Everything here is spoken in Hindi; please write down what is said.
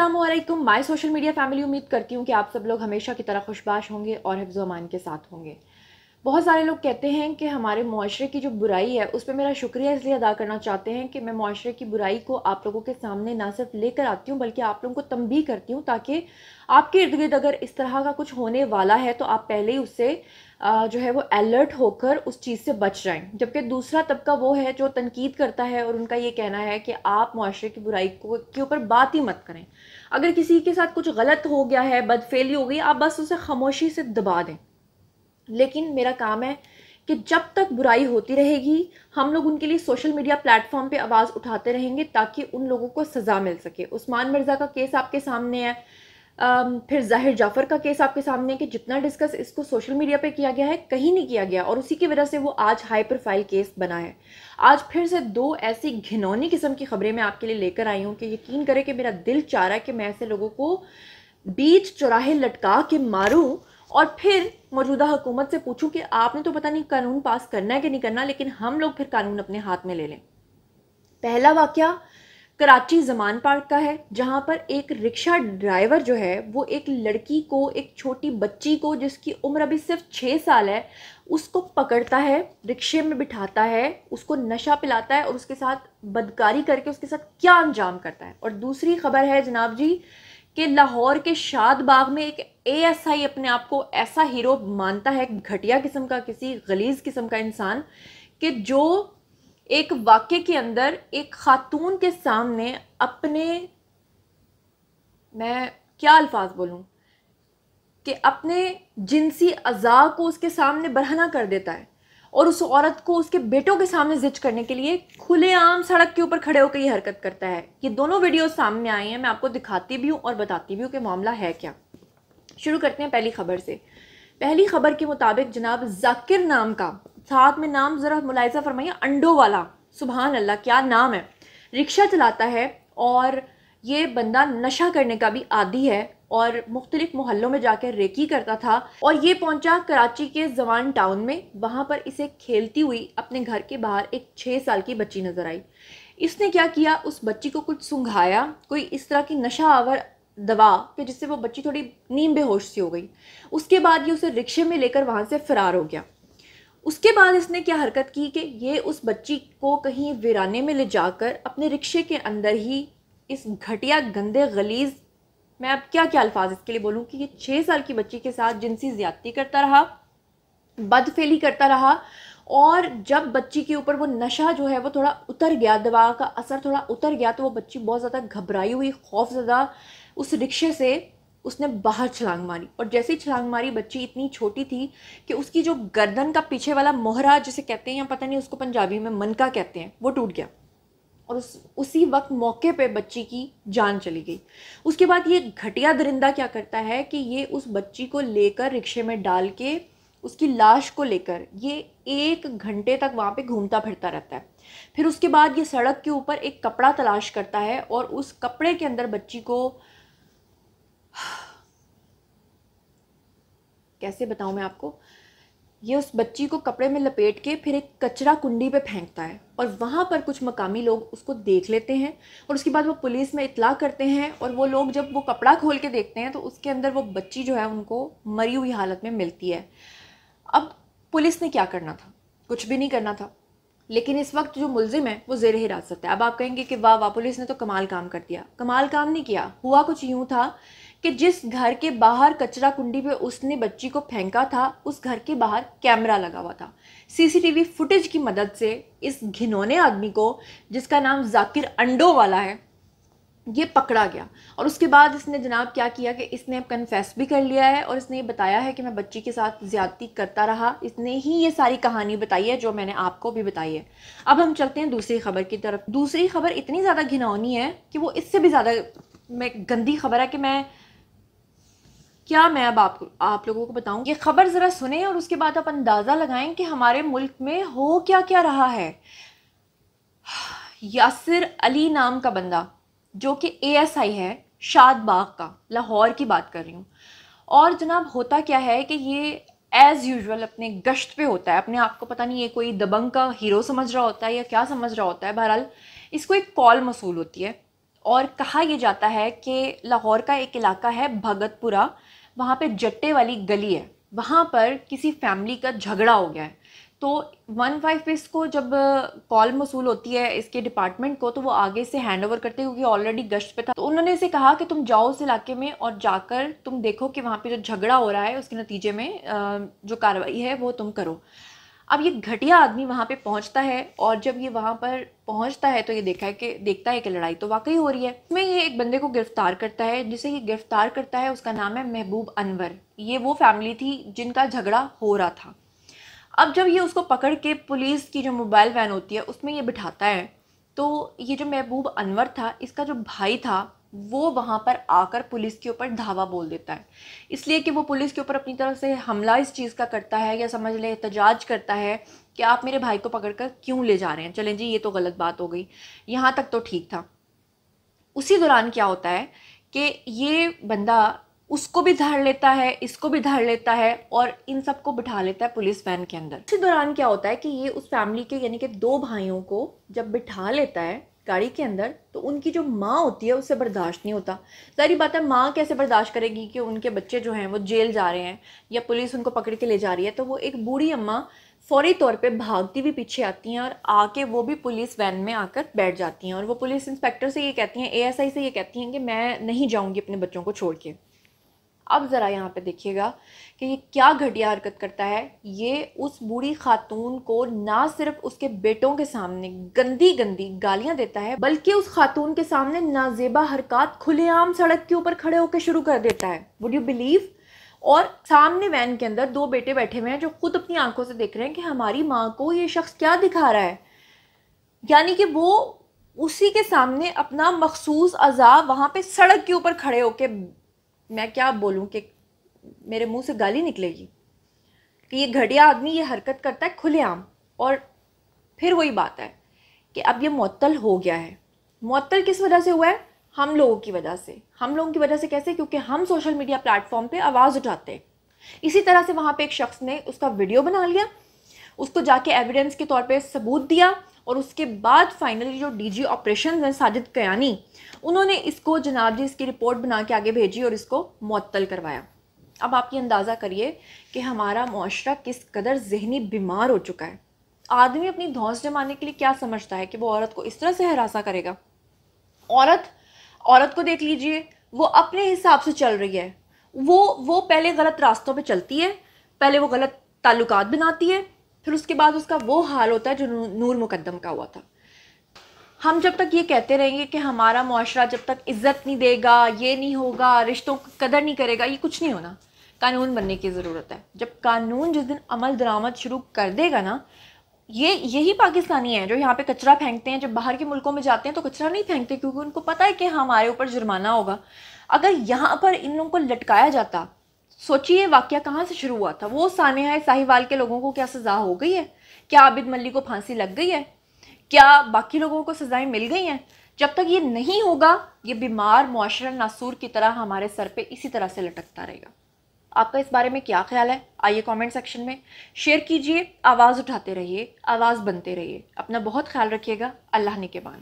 Aslam my social media family उम्मीद करती हूँ कि आप सब लोग हमेशा की तरह खुशबाश होंगे और हिफ्ज़ अमान के साथ होंगे बहुत सारे लोग कहते हैं कि हमारे माशरे की जो बुराई है उस पर मेरा शुक्रिया इसलिए अदा करना चाहते हैं कि मैं माशरे की बुराई को आप लोगों के सामने ना सिर्फ लेकर आती हूँ बल्कि आप लोगों को तंबी करती हूँ ताकि आपके इर्द गिर्द अगर इस तरह का कुछ होने वाला है तो आप पहले ही उससे जो है वो अलर्ट होकर उस चीज़ से बच जाएँ जबकि दूसरा तबका वो है जो तनकीद करता है और उनका ये कहना है कि आप माशरे की बुराई को के ऊपर बात ही मत करें अगर किसी के साथ कुछ गलत हो गया है बदफेली हो गई आप बस उसे खामोशी से दबा दें लेकिन मेरा काम है कि जब तक बुराई होती रहेगी हम लोग उनके लिए सोशल मीडिया प्लेटफॉर्म पे आवाज़ उठाते रहेंगे ताकि उन लोगों को सज़ा मिल सके उस्मान मिर्ज़ा का केस आपके सामने है फिर जाहिर जाफ़र का केस आपके सामने है कि जितना डिस्कस इसको सोशल मीडिया पे किया गया है कहीं नहीं किया गया और उसी की वजह से वो आज हाई प्रोफाइल केस बना है आज फिर से दो ऐसी घिनौनी किस्म की खबरें मैं आपके लिए लेकर आई हूँ कि यकीन करें कि मेरा दिल चाह रहा है कि मैं ऐसे लोगों को बीच चौराहे लटका के मारूँ और फिर मौजूदा हुकूमत से पूछूं कि आपने तो पता नहीं कानून पास करना है कि नहीं करना लेकिन हम लोग फिर कानून अपने हाथ में ले लें पहला वाक्य कराची जमान पार्क का है जहाँ पर एक रिक्शा ड्राइवर जो है वो एक लड़की को एक छोटी बच्ची को जिसकी उम्र अभी सिर्फ छः साल है उसको पकड़ता है रिक्शे में बिठाता है उसको नशा पिलाता है और उसके साथ बदकारी करके उसके साथ क्या अंजाम करता है और दूसरी खबर है जनाब जी कि लाहौर के शाद बाग में एक एएसआई अपने आप को ऐसा हीरो मानता है घटिया किस्म का किसी गलीज किस्म का इंसान कि जो एक वाक्य के अंदर एक खातून के सामने अपने मैं क्या अल्फाज बोलूँ कि अपने जिनसी अज़ा को उसके सामने बरहना कर देता है और उस औरत को उसके बेटों के सामने जिच करने के लिए खुलेआम सड़क के ऊपर खड़े होकर ये हरकत करता है ये दोनों वीडियो सामने आए हैं मैं आपको दिखाती भी हूँ और बताती भी हूँ कि मामला है क्या शुरू करते हैं पहली खबर से पहली खबर के मुताबिक जनाब जाकिर नाम का साथ में नाम ज़रा मुलायजा फरमाइए अंडो वाला सुबहान अल्लाह क्या नाम है रिक्शा चलाता है और ये बंदा नशा करने का भी आदि है और मुख्तलिफ मोहल्लों में जाकर रेकी करता था और ये पहुंचा कराची के जवान टाउन में वहाँ पर इसे खेलती हुई अपने घर के बाहर एक छः साल की बच्ची नज़र आई इसने क्या किया उस बच्ची को कुछ सुंघाया कोई इस तरह की नशा आवर दवा कि जिससे वो बच्ची थोड़ी नीम बेहोश सी हो गई उसके बाद ये उसे रिक्शे में लेकर वहाँ से फ़रार हो गया उसके बाद इसने क्या हरकत की कि ये उस बच्ची को कहीं वीराने में ले जाकर अपने रिक्शे के अंदर ही इस घटिया गंदे गलीज मैं अब क्या क्या अल्फाज इसके लिए बोलूँ कि ये छः साल की बच्ची के साथ जिनसी ज़्यादती करता रहा बदफेली करता रहा और जब बच्ची के ऊपर वो नशा जो है वो थोड़ा उतर गया दवा का असर थोड़ा उतर गया तो वो बच्ची बहुत ज़्यादा घबराई हुई खौफ ज़्यादा उस रिक्शे से उसने बाहर छलांग मारी और जैसे ही छलांग मारी बच्ची इतनी छोटी थी कि उसकी जो गर्दन का पीछे वाला मोहरा जिसे कहते हैं या पता नहीं उसको पंजाबी में मनका कहते हैं वो टूट गया और उस उसी वक्त मौके पे बच्ची की जान चली गई उसके बाद ये घटिया दरिंदा क्या करता है कि ये उस बच्ची को लेकर रिक्शे में डाल के उसकी लाश को लेकर ये एक घंटे तक वहाँ पे घूमता फिरता रहता है फिर उसके बाद ये सड़क के ऊपर एक कपड़ा तलाश करता है और उस कपड़े के अंदर बच्ची को कैसे बताऊं मैं आपको ये उस बच्ची को कपड़े में लपेट के फिर एक कचरा कुंडी पे फेंकता है और वहाँ पर कुछ मकामी लोग उसको देख लेते हैं और उसके बाद वो पुलिस में इतला करते हैं और वो लोग जब वो कपड़ा खोल के देखते हैं तो उसके अंदर वो बच्ची जो है उनको मरी हुई हालत में मिलती है अब पुलिस ने क्या करना था कुछ भी नहीं करना था लेकिन इस वक्त जो मुलजिम है वो जेर हिरासत है अब आप कहेंगे कि वाह वाह पुलिस ने तो कमाल काम कर दिया कमाल काम नहीं किया हुआ कुछ यूँ था कि जिस घर के बाहर कचरा कुंडी पे उसने बच्ची को फेंका था उस घर के बाहर कैमरा लगा हुआ था सीसीटीवी फुटेज की मदद से इस घिनौने आदमी को जिसका नाम जाकिर अंडो वाला है ये पकड़ा गया और उसके बाद इसने जनाब क्या किया कि इसने अब कन्फेस भी कर लिया है और इसने ये बताया है कि मैं बच्ची के साथ ज़्यादती करता रहा इसने ही ये सारी कहानी बताई है जो मैंने आपको भी बताई है अब हम चलते हैं दूसरी खबर की तरफ दूसरी खबर इतनी ज़्यादा घिनौनी है कि वो इससे भी ज़्यादा मैं गंदी खबर है कि मैं क्या मैं अब आप आप लोगों को बताऊं ये खबर ज़रा सुने और उसके बाद आप अंदाज़ा लगाएं कि हमारे मुल्क में हो क्या क्या रहा है यासिर अली नाम का बंदा जो कि एएसआई है शाद बाग का लाहौर की बात कर रही हूँ और जनाब होता क्या है कि ये एज़ यूजुअल अपने गश्त पे होता है अपने आप को पता नहीं ये कोई दबंग का हीरो समझ रहा होता है या क्या समझ रहा होता है बहरहाल इसको एक कॉल मसूल होती है और कहा यह जाता है कि लाहौर का एक इलाका है भगतपुरा वहाँ पे जट्टे वाली गली है वहाँ पर किसी फैमिली का झगड़ा हो गया है तो वन फाइव को जब कॉल मसूल होती है इसके डिपार्टमेंट को तो वो आगे से हैंड ओवर करते क्योंकि ऑलरेडी गश्त पे था तो उन्होंने इसे कहा कि तुम जाओ उस इलाके में और जाकर तुम देखो कि वहाँ पे जो झगड़ा हो रहा है उसके नतीजे में जो कार्रवाई है वो तुम करो अब ये घटिया आदमी वहाँ पे पहुँचता है और जब ये वहाँ पर पहुँचता है तो ये देखा है कि देखता है कि लड़ाई तो वाकई हो रही है इसमें ये एक बंदे को गिरफ्तार करता है जिसे ये गिरफ्तार करता है उसका नाम है महबूब अनवर ये वो फैमिली थी जिनका झगड़ा हो रहा था अब जब ये उसको पकड़ के पुलिस की जो मोबाइल वैन होती है उसमें ये बिठाता है तो ये जो महबूब अनवर था इसका जो भाई था वो वहाँ पर आकर पुलिस के ऊपर धावा बोल देता है इसलिए कि वो पुलिस के ऊपर अपनी तरफ से हमला इस चीज़ का करता है या समझ लें एहतजाज करता है कि आप मेरे भाई को पकड़ कर क्यों ले जा रहे हैं चलें जी ये तो गलत बात हो गई यहाँ तक तो ठीक था उसी दौरान क्या होता है कि ये बंदा उसको भी धर लेता है इसको भी धर लेता है और इन सब को बिठा लेता है पुलिस वैन के अंदर इसी दौरान क्या होता है कि ये उस फैमिली के यानी कि दो भाइयों को जब बिठा लेता है गाड़ी के अंदर तो उनकी जो माँ होती है उससे बर्दाश्त नहीं होता सारी बात है माँ कैसे बर्दाश्त करेगी कि उनके बच्चे जो हैं वो जेल जा रहे हैं या पुलिस उनको पकड़ के ले जा रही है तो वो एक बूढ़ी अम्मा फौरी तौर पे भागती हुई पीछे आती हैं और आके वो भी पुलिस वैन में आकर बैठ जाती हैं और वो पुलिस इंस्पेक्टर से ये कहती हैं एएसआई से ये कहती हैं कि मैं नहीं जाऊँगी अपने बच्चों को छोड़ के अब ज़रा यहाँ पे देखिएगा कि ये क्या घटिया हरकत करता है ये उस बूढ़ी खातून को ना सिर्फ उसके बेटों के सामने गंदी गंदी गालियाँ देता है बल्कि उस खातून के सामने नाजेबा हरकत खुलेआम सड़क के ऊपर खड़े होकर शुरू कर देता है वुड यू बिलीव और सामने वैन के अंदर दो बेटे बैठे हुए हैं जो खुद अपनी आंखों से देख रहे हैं कि हमारी माँ को ये शख्स क्या दिखा रहा है यानी कि वो उसी के सामने अपना मखसूस अज़ा वहाँ पे सड़क के ऊपर खड़े होके मैं क्या बोलूँ कि मेरे मुंह से गाली निकलेगी कि ये घटिया आदमी ये हरकत करता है खुलेआम और फिर वही बात है कि अब ये मअतल हो गया है मअतल किस वजह से हुआ है हम लोगों की वजह से हम लोगों की वजह से कैसे क्योंकि हम सोशल मीडिया प्लेटफॉर्म पे आवाज़ उठाते हैं इसी तरह से वहाँ पे एक शख्स ने उसका वीडियो बना लिया उसको जाके एविडेंस के तौर पे सबूत दिया और उसके बाद फाइनली जो डीजी ऑपरेशन हैं साजिद कयानी उन्होंने इसको जनाब जी इसकी रिपोर्ट बना के आगे भेजी और इसको मअतल करवाया अब आप ये अंदाज़ा करिए कि हमारा माशरा किस कदर जहनी बीमार हो चुका है आदमी अपनी धौस जमाने के लिए क्या समझता है कि वो औरत को इस तरह से हरासा करेगा औरत औरत को देख लीजिए वो अपने हिसाब से चल रही है वो वो पहले गलत रास्तों पे चलती है पहले वो गलत ताल्लुकात बनाती है फिर उसके बाद उसका वो हाल होता है जो नूर मुकदम का हुआ था हम जब तक ये कहते रहेंगे कि हमारा माशरा जब तक इज़्ज़त नहीं देगा ये नहीं होगा रिश्तों की कदर नहीं करेगा ये कुछ नहीं होना कानून बनने की ज़रूरत है जब कानून जिस दिन अमल दरामद शुरू कर देगा ना ये यही पाकिस्तानी हैं जो यहाँ पे कचरा फेंकते हैं जब बाहर के मुल्कों में जाते हैं तो कचरा नहीं फेंकते क्योंकि उनको पता है कि हमारे ऊपर जुर्माना होगा अगर यहाँ पर इन लोगों को लटकाया जाता सोचिए वाक्य कहाँ से शुरू हुआ था वो सानिया साहिवाल के लोगों को क्या सज़ा हो गई है क्या आबिद मल्ली को फांसी लग गई है क्या बाकी लोगों को सज़ाएं मिल गई हैं जब तक ये नहीं होगा ये बीमार मुआरा नासूर की तरह हमारे सर पे इसी तरह से लटकता रहेगा आपका इस बारे में क्या ख्याल है आइए कमेंट सेक्शन में शेयर कीजिए आवाज़ उठाते रहिए आवाज़ बनते रहिए अपना बहुत ख्याल रखिएगा अल्लाह ने के बान